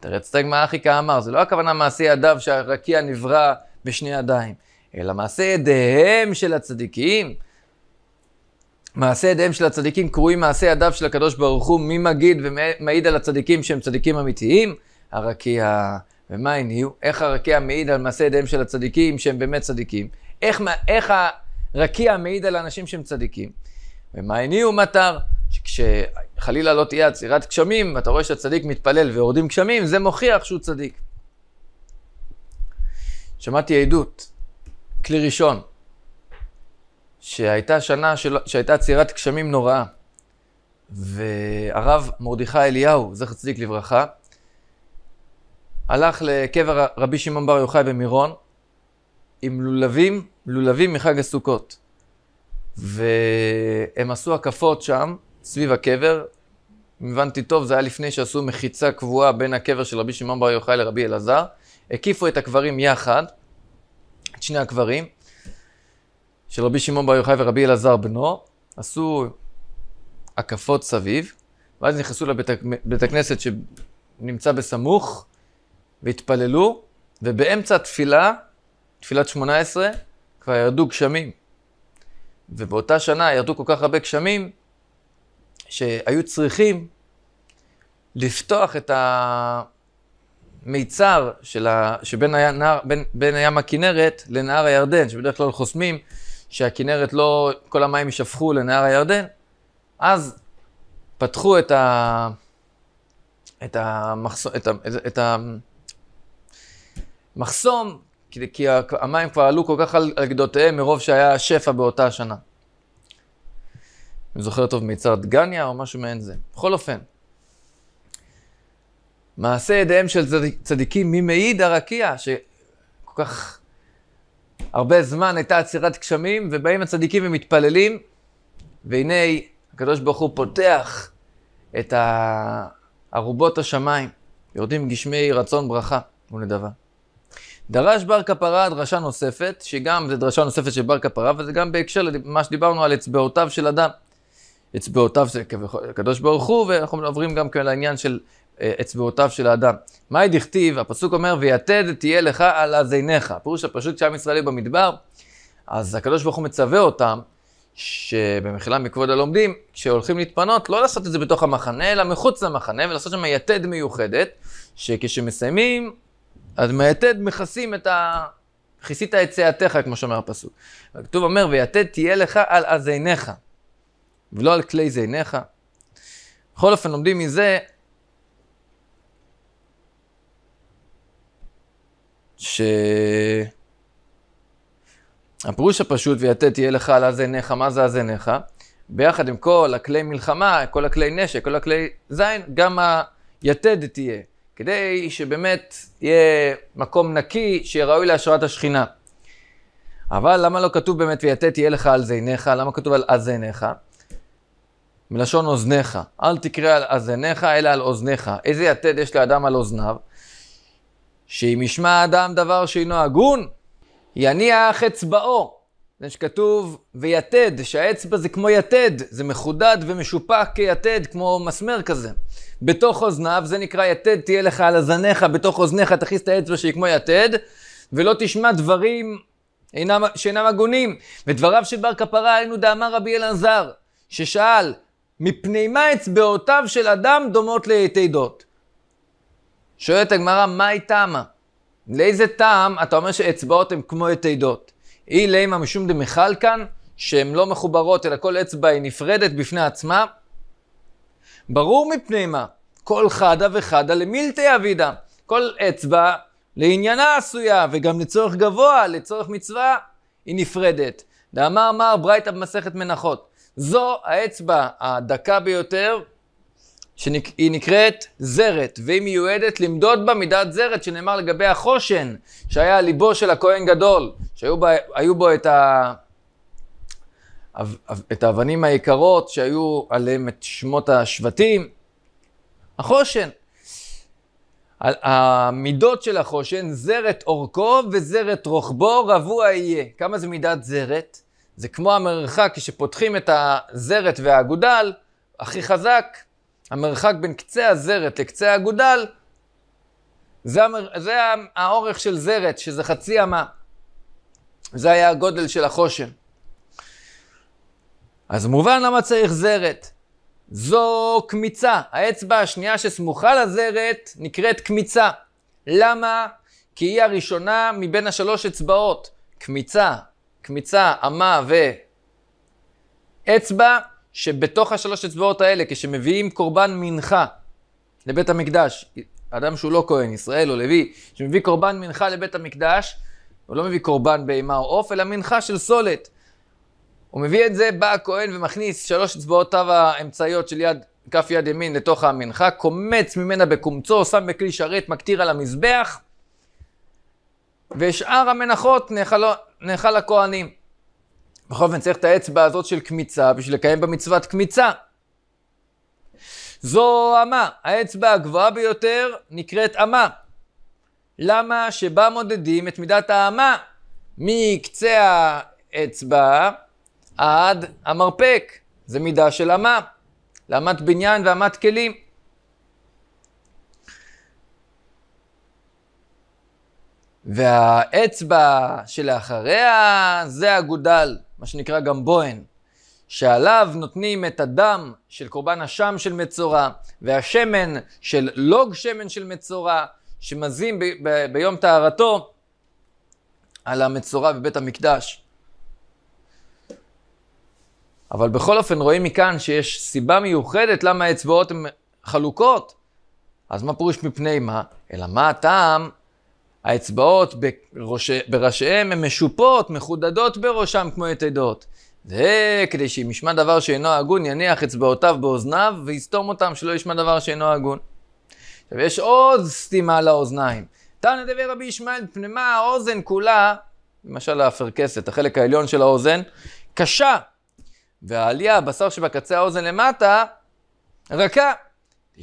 תראה, את הגמרא הכי כאמר, זה לא הכוונה מעשה ידיו שהרקיע נברא בשני ידיים, אלא מעשה ידיהם של הצדיקים. מעשה ידיהם של הצדיקים קרויים מעשה ידיו של הקדוש ברוך הוא, מי מגיד ומעיד על הצדיקים שהם צדיקים אמיתיים? הרקיע. ומה הם יהיו? איך הרקיע מעיד על מעשה ידיהם של הצדיקים שהם באמת צדיקים? איך, איך הרקיע מעיד על האנשים שהם צדיקים? ומה הם יהיו מטר? שכשחלילה לא תהיה עצירת גשמים, ואתה רואה שהצדיק מתפלל ויורדים גשמים, זה מוכיח שהוא צדיק. שמעתי עדות, כלי ראשון, שהייתה שנה של... שהייתה עצירת גשמים נוראה, והרב מרדכי אליהו, זכר צדיק לברכה, הלך לקבר רבי שמעון בר יוחאי במירון עם לולבים, לולבים מחג הסוכות. והם עשו הקפות שם, סביב הקבר. אם הבנתי טוב, זה היה לפני שעשו מחיצה קבועה בין הקבר של רבי שמעון בר יוחאי לרבי אלעזר. הקיפו את הקברים יחד, את שני הקברים, של רבי שמעון בר יוחאי ורבי אלעזר בנו, עשו הקפות סביב, ואז נכנסו לבית הכנסת שנמצא בסמוך, והתפללו, ובאמצע התפילה, תפילת שמונה עשרה, כבר ירדו גשמים. ובאותה שנה ירדו כל כך הרבה גשמים, שהיו צריכים לפתוח את ה... המיצר של ה... שבין היה, נער, בין, בין הים הכנרת לנהר הירדן, שבדרך כלל חוסמים שהכנרת לא, כל המים יישפכו לנהר הירדן, אז פתחו את ה... את המחסום, את ה... את ה... מחסום, כי, כי המים כבר עלו כל כך על, על גדותיהם מרוב שהיה שפע באותה השנה. אני זוכר טוב מיצר דגניה או משהו מעין זה. בכל אופן, מעשה ידיהם של צדיק, צדיקים ממעיד הרקיע, שכל כך הרבה זמן הייתה עצירת גשמים, ובאים הצדיקים ומתפללים, והנה הקדוש ברוך הוא פותח את ארובות השמיים, יורדים גשמי רצון ברכה ונדבה. דרש בר כפרה דרשה נוספת, שגם זה דרשה נוספת של בר כפרה, וזה גם בהקשר למה שדיברנו על אצבעותיו של אדם. אצבעותיו של הקדוש ברוך הוא, ואנחנו עוברים גם כן לעניין של אה, אצבעותיו של האדם. מהי דכתיב? הפסוק אומר, ויתד תהיה לך על אזיניך. הפירוש הפשוט שעם ישראל במדבר, אז הקדוש ברוך הוא מצווה אותם, שבמחילה מכבוד הלומדים, כשהולכים להתפנות, לא לעשות את זה בתוך המחנה, אלא מחוץ למחנה, ולעשות שם יתד מיוחדת, שכשמסיימים, אז מיתד מכסים את ה... כיסית את צאתך, כמו שאומר הפסוק. הכתוב אומר, ויתד תהיה לך על אזיניך, ולא על כלי זיניך. בכל אופן, לומדים מזה שהפירוש הפשוט, ויתת תהיה לך על אזניך, מה זה אזניך? ביחד עם כל הכלי מלחמה, כל הכלי נשק, כל הכלי זין, גם היתד תהיה. כדי שבאמת יהיה מקום נקי, שיהיה ראוי להשראת השכינה. אבל למה לא כתוב באמת ויתת תהיה לך על זיניך? למה כתוב על אז עיניך? מלשון אוזניך. אל תקרא על אז עיניך, אלא על אוזניך. איזה יתד יש לאדם על אוזניו? שאם ישמע אדם דבר שאינו הגון, יניח אצבעו. זה שכתוב ויתד, שהאצבע זה כמו יתד, זה מחודד ומשופע כיתד, כמו מסמר כזה. בתוך אוזניו, זה נקרא יתד תהיה לך על אזניך, בתוך אוזניך תכניס את האצבע שהיא כמו יתד, ולא תשמע דברים אינם, שאינם הגונים. ודבריו של בר כפרה היינו דאמר רבי אלעזר, ששאל, מפני מה אצבעותיו של אדם דומות ליתדות? שואלת הגמרא, היא טעמה? לאיזה טעם אתה אומר שאצבעות הן כמו יתדות? היא לימה משום דמחלקן, שהן לא מחוברות, אלא כל אצבע היא נפרדת בפני עצמה? ברור מפני מה, כל חדה וחדה למילתא אבידה. כל אצבע לעניינה עשויה, וגם לצורך גבוה, לצורך מצווה, היא נפרדת. דאמר מר ברייתא במסכת מנחות, זו האצבע הדקה ביותר, שהיא נקראת זרת, והיא מיועדת למדוד בה מידת זרת, שנאמר לגבי החושן, שהיה ליבו של הכהן גדול, שהיו בה, בו את, ה... את האבנים היקרות, שהיו עליהם את שמות השבטים, החושן. המידות של החושן, זרת אורכו וזרת רוחבו, רבוע יהיה. כמה זה מידת זרת? זה כמו המרחק, כשפותחים את הזרת והאגודל, הכי חזק, המרחק בין קצה הזרת לקצה האגודל, זה, המר... זה האורך של זרת, שזה חצי אמה. זה היה הגודל של החושן. אז מובן למה צריך זרת. זו קמיצה. האצבע השנייה שסמוכה לזרת נקראת קמיצה. למה? כי היא הראשונה מבין השלוש אצבעות. קמיצה, קמיצה, אמה ואצבע. שבתוך השלוש אצבעות האלה, כשמביאים קורבן מנחה לבית המקדש, אדם שהוא לא כהן, ישראל או לוי, שמביא קורבן מנחה לבית המקדש, הוא לא מביא קורבן בהמה או עוף, אלא מנחה של סולת. הוא מביא את זה, בא הכהן ומכניס שלוש אצבעותיו האמצעיות של יד, כף יד ימין לתוך המנחה, קומץ ממנה בקומצו, שם בכלי שרת, מקטיר על המזבח, ושאר המנחות נאכל, נאכל הכהנים. בכל אופן צריך את האצבע הזאת של קמיצה בשביל לקיים בה מצוות קמיצה. זו אמה, האצבע הגבוהה ביותר נקראת אמה. למה שבה מודדים את מידת האמה מקצה האצבע עד המרפק, זה מידה של אמה, לאמת בניין ואמת כלים. והאצבע שלאחריה זה הגודל. מה שנקרא גם בוהן, שעליו נותנים את הדם של קורבן השם של מצורע, והשמן של לוג שמן של מצורע, שמזים ב- ב- ביום טהרתו על המצורע בבית המקדש. אבל בכל אופן רואים מכאן שיש סיבה מיוחדת למה האצבעות הן חלוקות. אז מה פירוש מפני מה? אלא מה הטעם האצבעות בראש... בראשיהם הן משופות, מחודדות בראשם כמו יתדות. זה כדי שאם ישמע דבר שאינו הגון, יניח אצבעותיו באוזניו ויסתום אותם שלא ישמע דבר שאינו הגון. עכשיו יש עוד סתימה לאוזניים. תנא דבי רבי ישמעאל, פנימה האוזן כולה, למשל האפרכסת, החלק העליון של האוזן, קשה. והעלייה, הבשר שבקצה האוזן למטה, רכה.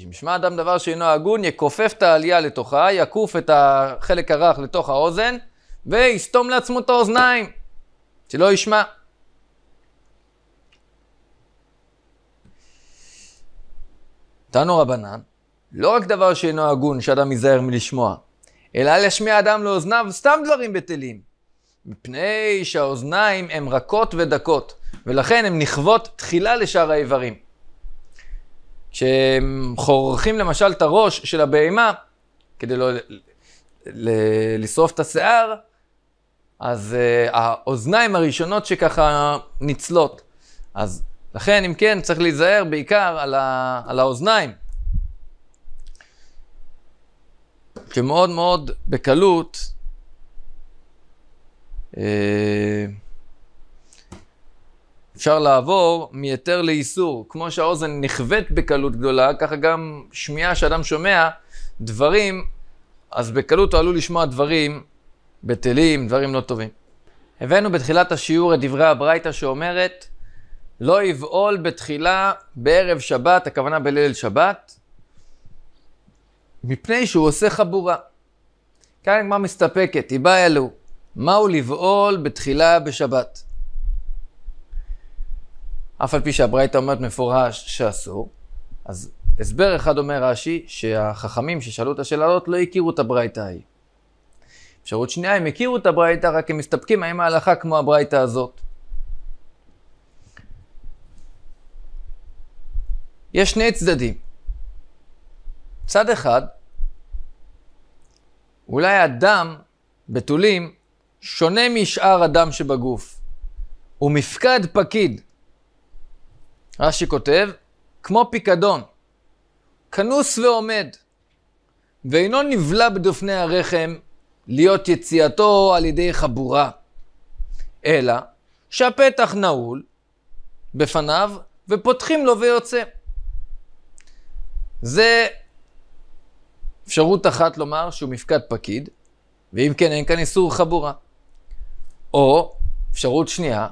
ישמע אדם דבר שאינו הגון, יכופף את העלייה לתוכה, יקוף את החלק הרך לתוך האוזן, ויסתום לעצמו את האוזניים, שלא ישמע. תנו רבנן, לא רק דבר שאינו הגון שאדם ייזהר מלשמוע, אלא להשמיע אדם לאוזניו סתם דברים בטלים, מפני שהאוזניים הן רכות ודקות, ולכן הן נכוות תחילה לשאר האיברים. שהם חורכים למשל את הראש של הבהמה, כדי לא לשרוף את השיער, אז uh, האוזניים הראשונות שככה נצלות. אז לכן, אם כן, צריך להיזהר בעיקר על, ה, על האוזניים. שמאוד מאוד בקלות, uh, אפשר לעבור מיתר לאיסור. כמו שהאוזן נכווית בקלות גדולה, ככה גם שמיעה שאדם שומע דברים, אז בקלות הוא עלול לשמוע דברים בטלים, דברים לא טובים. הבאנו בתחילת השיעור את דברי הברייתא שאומרת, לא יבעול בתחילה בערב שבת, הכוונה בליל שבת, מפני שהוא עושה חבורה. כאן הגמרא מסתפקת, היא באה אלו, מהו לבעול בתחילה בשבת? אף על פי שהברייתא אומרת מפורש שאסור, אז הסבר אחד אומר רש"י, שהחכמים ששאלו את השאלות לא הכירו את הברייתא ההיא. אפשרות שנייה, הם הכירו את הברייתא, רק הם מסתפקים האם ההלכה כמו הברייתא הזאת. יש שני צדדים. צד אחד, אולי הדם, בתולים, שונה משאר הדם שבגוף. הוא מפקד פקיד. רש"י כותב, כמו פיקדון, כנוס ועומד, ואינו נבלע בדופני הרחם להיות יציאתו על ידי חבורה, אלא שהפתח נעול בפניו ופותחים לו ויוצא. זה אפשרות אחת לומר שהוא מפקד פקיד, ואם כן אין כאן איסור חבורה. או אפשרות שנייה,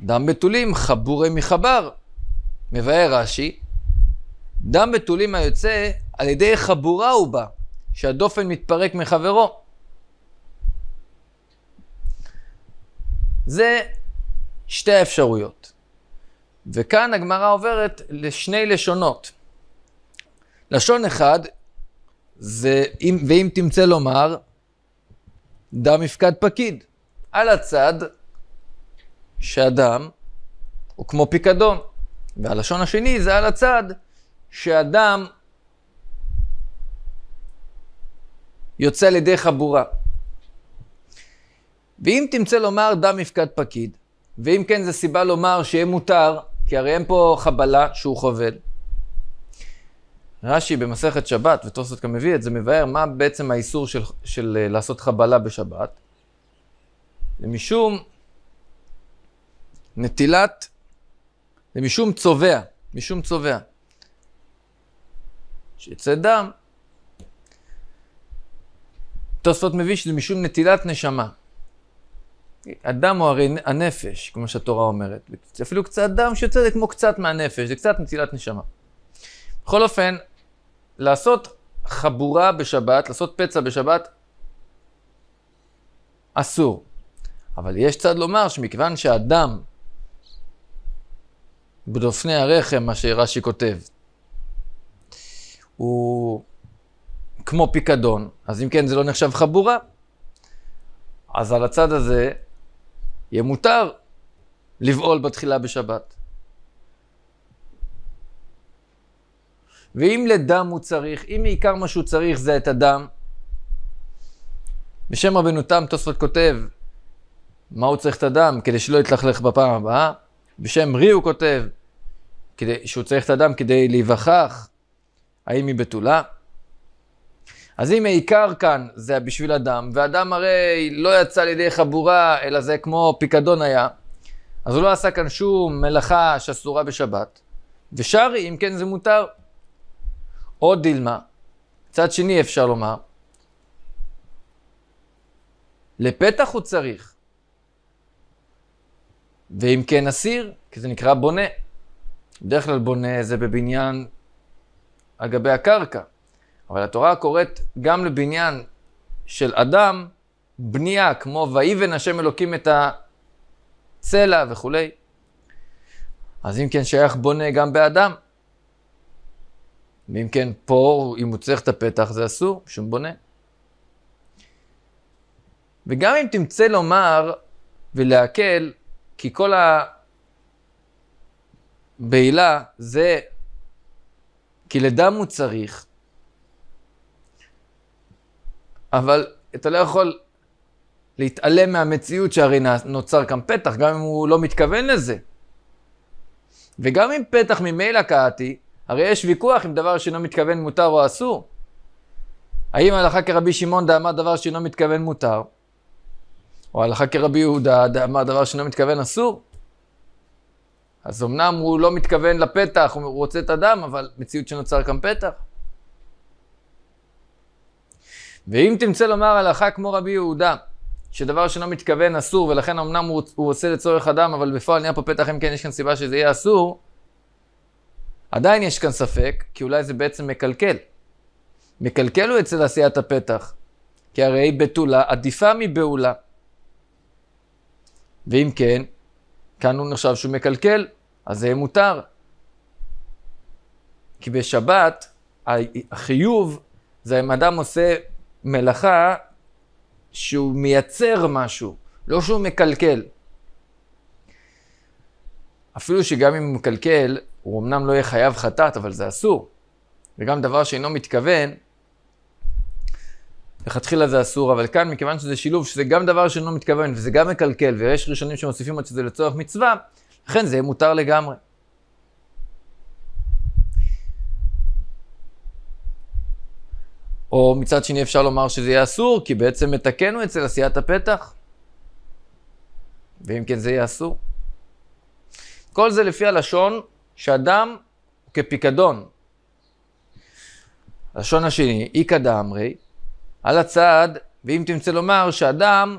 דם בתולים, חבורי מחבר, מבאר רש"י, דם בתולים היוצא, על ידי חבורה הוא בא, שהדופן מתפרק מחברו. זה שתי האפשרויות. וכאן הגמרא עוברת לשני לשונות. לשון אחד, זה, אם, ואם תמצא לומר, דם מפקד פקיד. על הצד, שהדם הוא כמו פיקדון. והלשון השני זה על הצד שאדם יוצא לידי חבורה. ואם תמצא לומר דם מפקד פקיד, ואם כן זה סיבה לומר שיהיה מותר, כי הרי אין פה חבלה שהוא חובל. רש"י במסכת שבת, ותוספות גם מביא את זה, מבאר מה בעצם האיסור של, של, של אה, לעשות חבלה בשבת. זה משום נטילת זה משום צובע, משום צובע. שיצא דם. תוספות מביא שזה משום נטילת נשמה. הדם הוא הרי הנפש, כמו שהתורה אומרת. זה אפילו קצת דם שיוצא זה כמו קצת מהנפש, זה קצת נטילת נשמה. בכל אופן, לעשות חבורה בשבת, לעשות פצע בשבת, אסור. אבל יש צד לומר שמכיוון שהדם בדופני הרחם, מה שרש"י כותב. הוא כמו פיקדון, אז אם כן זה לא נחשב חבורה. אז על הצד הזה יהיה מותר לבעול בתחילה בשבת. ואם לדם הוא צריך, אם עיקר מה שהוא צריך זה את הדם, בשם רבנו תם תוספות כותב, מה הוא צריך את הדם? כדי שלא יתלכלך בפעם הבאה. בשם רי הוא כותב, כדי, שהוא צריך את הדם כדי להיווכח האם היא בתולה. אז אם העיקר כאן זה בשביל הדם, והדם הרי לא יצא לידי חבורה, אלא זה כמו פיקדון היה, אז הוא לא עשה כאן שום מלאכה שאסורה בשבת, ושרי, אם כן זה מותר. או דילמה, צד שני אפשר לומר, לפתח הוא צריך, ואם כן אסיר, כי זה נקרא בונה. בדרך כלל בונה זה בבניין על גבי הקרקע. אבל התורה קוראת גם לבניין של אדם, בנייה, כמו ויבן השם אלוקים את הצלע וכולי. אז אם כן שייך בונה גם באדם. ואם כן פור, אם הוא צריך את הפתח, זה אסור, שום בונה. וגם אם תמצא לומר ולהקל, כי כל הבעילה זה, כי לדם הוא צריך, אבל אתה לא יכול להתעלם מהמציאות שהרי נוצר כאן פתח, גם אם הוא לא מתכוון לזה. וגם אם פתח ממילא קהתי, הרי יש ויכוח אם דבר שאינו מתכוון מותר או אסור. האם הלכה כרבי שמעון דאמר דבר שאינו מתכוון מותר? או הלכה כרבי יהודה, מה דבר שאינו מתכוון אסור? אז אמנם הוא לא מתכוון לפתח, הוא רוצה את הדם, אבל מציאות שנוצר כאן פתח. ואם תמצא לומר הלכה כמו רבי יהודה, שדבר שאינו מתכוון אסור, ולכן אמנם הוא, הוא עושה לצורך אדם, אבל בפועל נהיה פה פתח, אם כן יש כאן סיבה שזה יהיה אסור, עדיין יש כאן ספק, כי אולי זה בעצם מקלקל. מקלקל הוא אצל עשיית הפתח, כי הרי בתולה עדיפה מבעולה. ואם כן, כאן הוא נחשב שהוא מקלקל, אז זה מותר. כי בשבת, החיוב זה אם אדם עושה מלאכה שהוא מייצר משהו, לא שהוא מקלקל. אפילו שגם אם הוא מקלקל, הוא אמנם לא יהיה חייב חטאת, אבל זה אסור. וגם דבר שאינו מתכוון, לכתחילה זה אסור, אבל כאן, מכיוון שזה שילוב, שזה גם דבר שאינו מתכוון, וזה גם מקלקל, ויש ראשונים שמוסיפים עוד שזה לצורך מצווה, לכן זה יהיה מותר לגמרי. או מצד שני אפשר לומר שזה יהיה אסור, כי בעצם מתקנו אצל עשיית הפתח. ואם כן זה יהיה אסור. כל זה לפי הלשון שאדם הוא כפיקדון. לשון השני, איכא דאמרי, על הצד, ואם תמצא לומר שאדם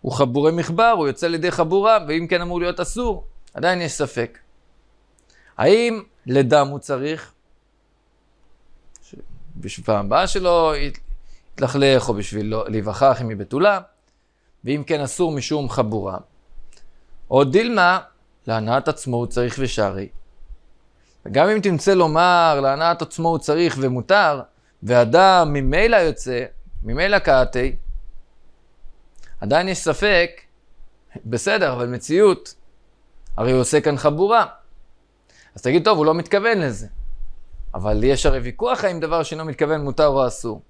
הוא חבורי מחבר, הוא יוצא לידי חבורה, ואם כן אמור להיות אסור, עדיין יש ספק. האם לדם הוא צריך? בשביל פעם הבאה שלו יתלכלך, או בשביל לא, להיווכח אם היא בתולה, ואם כן אסור משום חבורה. או דילמה, להנעת עצמו הוא צריך ושרי. וגם אם תמצא לומר להנעת עצמו הוא צריך ומותר, ואדם ממילא יוצא, ממילא קאטי, עדיין יש ספק, בסדר, אבל מציאות, הרי הוא עושה כאן חבורה. אז תגיד, טוב, הוא לא מתכוון לזה. אבל יש הרי ויכוח האם דבר שאינו מתכוון מותר או אסור.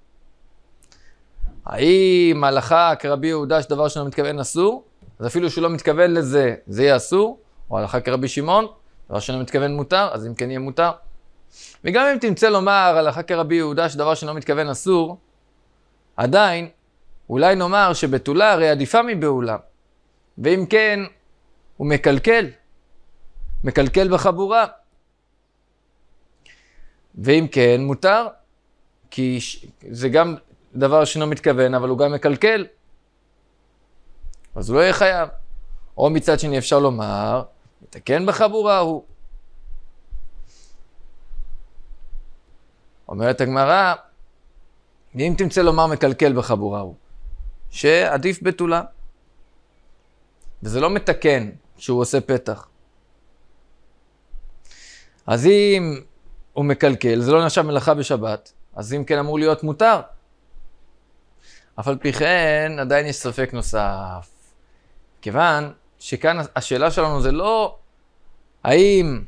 האם הלכה כרבי יהודה שדבר שאינו מתכוון אסור? אז אפילו שהוא לא מתכוון לזה, זה יהיה אסור, או הלכה כרבי שמעון, דבר שאינו מתכוון מותר, אז אם כן יהיה מותר. וגם אם תמצא לומר הלכה כרבי יהודה שדבר שאינו מתכוון אסור, עדיין, אולי נאמר שבתולה הרי עדיפה מבעולה. ואם כן, הוא מקלקל. מקלקל בחבורה. ואם כן, מותר. כי זה גם דבר שאינו מתכוון, אבל הוא גם מקלקל. אז הוא לא יהיה חייב. או מצד שני אפשר לומר, מתקן בחבורה הוא. אומרת הגמרא, ואם תמצא לומר מקלקל בחבורה הוא, שעדיף בתולה. וזה לא מתקן שהוא עושה פתח. אז אם הוא מקלקל, זה לא נחשב מלאכה בשבת, אז אם כן אמור להיות מותר. אף על פי כן, עדיין יש ספק נוסף. כיוון שכאן השאלה שלנו זה לא האם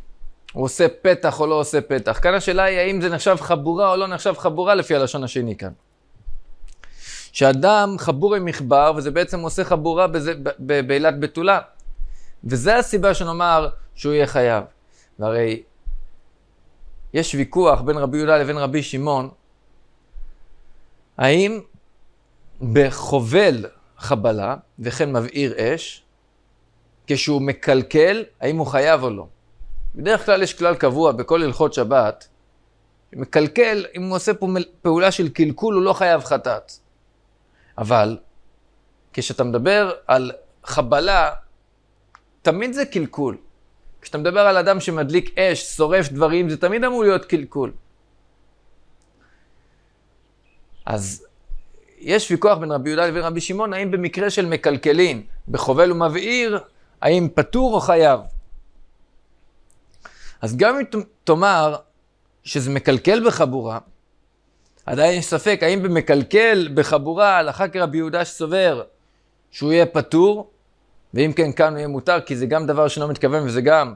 הוא עושה פתח או לא עושה פתח. כאן השאלה היא האם זה נחשב חבורה או לא נחשב חבורה לפי הלשון השני כאן. שאדם חבור עם מחבר, וזה בעצם עושה חבורה בעילת בתולה. וזה הסיבה שנאמר שהוא יהיה חייב. והרי יש ויכוח בין רבי יהודה לבין רבי שמעון, האם בחובל חבלה, וכן מבעיר אש, כשהוא מקלקל, האם הוא חייב או לא. בדרך כלל יש כלל קבוע בכל הלכות שבת, מקלקל, אם הוא עושה פה פעולה של קלקול, הוא לא חייב חטאת. אבל כשאתה מדבר על חבלה, תמיד זה קלקול. כשאתה מדבר על אדם שמדליק אש, שורף דברים, זה תמיד אמור להיות קלקול. אז יש ויכוח בין רבי יהודה לבין רבי שמעון, האם במקרה של מקלקלין, בחובל ומבעיר, האם פטור או חייב? אז גם אם תאמר שזה מקלקל בחבורה, עדיין יש ספק האם במקלקל בחבורה הלכה כרבי יהודה שסובר שהוא יהיה פטור, ואם כן כאן הוא יהיה מותר, כי זה גם דבר שאינו מתכוון וזה גם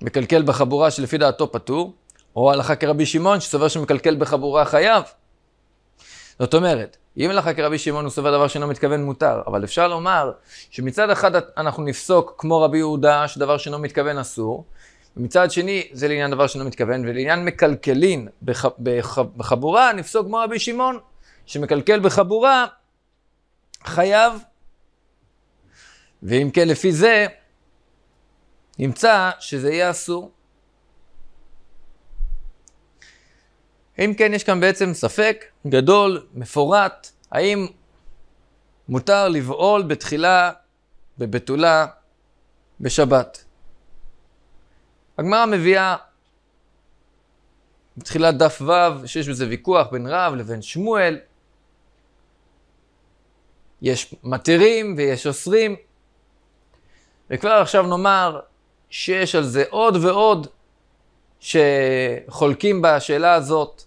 מקלקל בחבורה שלפי דעתו פטור, או הלכה כרבי שמעון שסובר שמקלקל בחבורה חייב. זאת אומרת, אם הלכה כרבי שמעון הוא סובר דבר שאינו מתכוון מותר, אבל אפשר לומר שמצד אחד אנחנו נפסוק כמו רבי יהודה שדבר שאינו מתכוון אסור, ומצד שני, זה לעניין דבר שאינו מתכוון, ולעניין מקלקלין בח, בח, בחבורה, נפסוק כמו רבי שמעון, שמקלקל בחבורה, חייב. ואם כן, לפי זה, נמצא שזה יהיה אסור. אם כן, יש כאן בעצם ספק גדול, מפורט, האם מותר לבעול בתחילה, בבתולה, בשבת. הגמרא מביאה בתחילת דף ו', שיש בזה ויכוח בין רב לבין שמואל. יש מתירים ויש אוסרים. וכבר עכשיו נאמר שיש על זה עוד ועוד שחולקים בשאלה הזאת,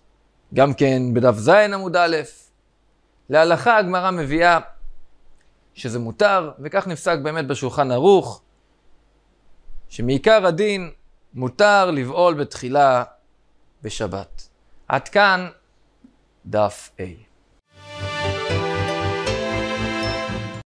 גם כן בדף ז' עמוד א'. להלכה הגמרא מביאה שזה מותר, וכך נפסק באמת בשולחן ערוך, שמעיקר הדין מותר לבעול בתחילה בשבת. עד כאן דף A.